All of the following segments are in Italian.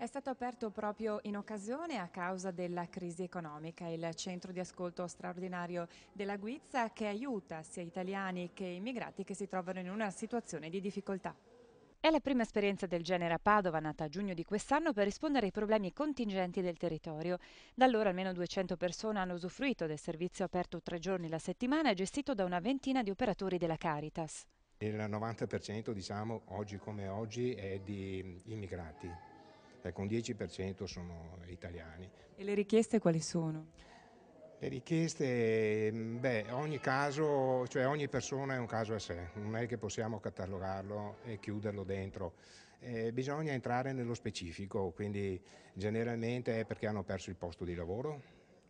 È stato aperto proprio in occasione a causa della crisi economica il centro di ascolto straordinario della Guizza che aiuta sia italiani che immigrati che si trovano in una situazione di difficoltà. È la prima esperienza del genere a Padova, nata a giugno di quest'anno, per rispondere ai problemi contingenti del territorio. Da allora almeno 200 persone hanno usufruito del servizio aperto tre giorni la settimana e gestito da una ventina di operatori della Caritas. Il 90% diciamo oggi come oggi è di immigrati ecco un 10% sono italiani. E le richieste quali sono? Le richieste, mm, beh, ogni caso, cioè ogni persona è un caso a sé, non è che possiamo catalogarlo e chiuderlo dentro. Eh, bisogna entrare nello specifico, quindi generalmente è perché hanno perso il posto di lavoro,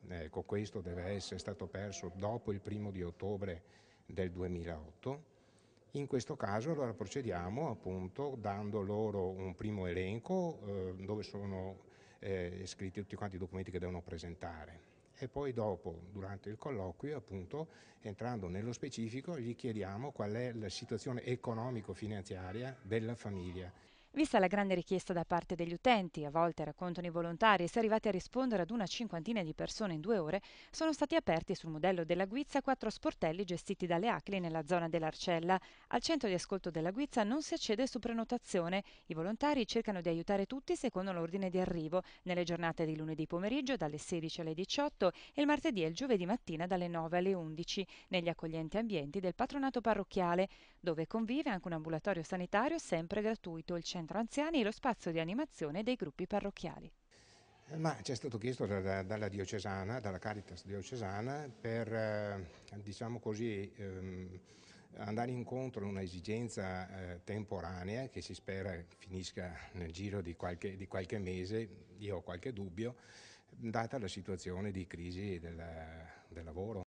ecco questo deve essere stato perso dopo il primo di ottobre del 2008 in questo caso allora procediamo appunto dando loro un primo elenco eh, dove sono eh, scritti tutti quanti i documenti che devono presentare e poi dopo, durante il colloquio, appunto, entrando nello specifico, gli chiediamo qual è la situazione economico-finanziaria della famiglia. Vista la grande richiesta da parte degli utenti, a volte raccontano i volontari, si è arrivati a rispondere ad una cinquantina di persone in due ore, sono stati aperti sul modello della Guizza quattro sportelli gestiti dalle ACLI nella zona dell'Arcella. Al centro di ascolto della Guizza non si accede su prenotazione. I volontari cercano di aiutare tutti secondo l'ordine di arrivo, nelle giornate di lunedì pomeriggio dalle 16 alle 18 e il martedì e il giovedì mattina dalle 9 alle 11, negli accoglienti ambienti del patronato parrocchiale, dove convive anche un ambulatorio sanitario sempre gratuito, il centro centro anziani e lo spazio di animazione dei gruppi parrocchiali. Ma ci è stato chiesto da, da, dalla diocesana, dalla Caritas diocesana, per eh, diciamo così, ehm, andare incontro a un'esigenza eh, temporanea che si spera finisca nel giro di qualche, di qualche, mese, io ho qualche dubbio, data la situazione di crisi del, del lavoro.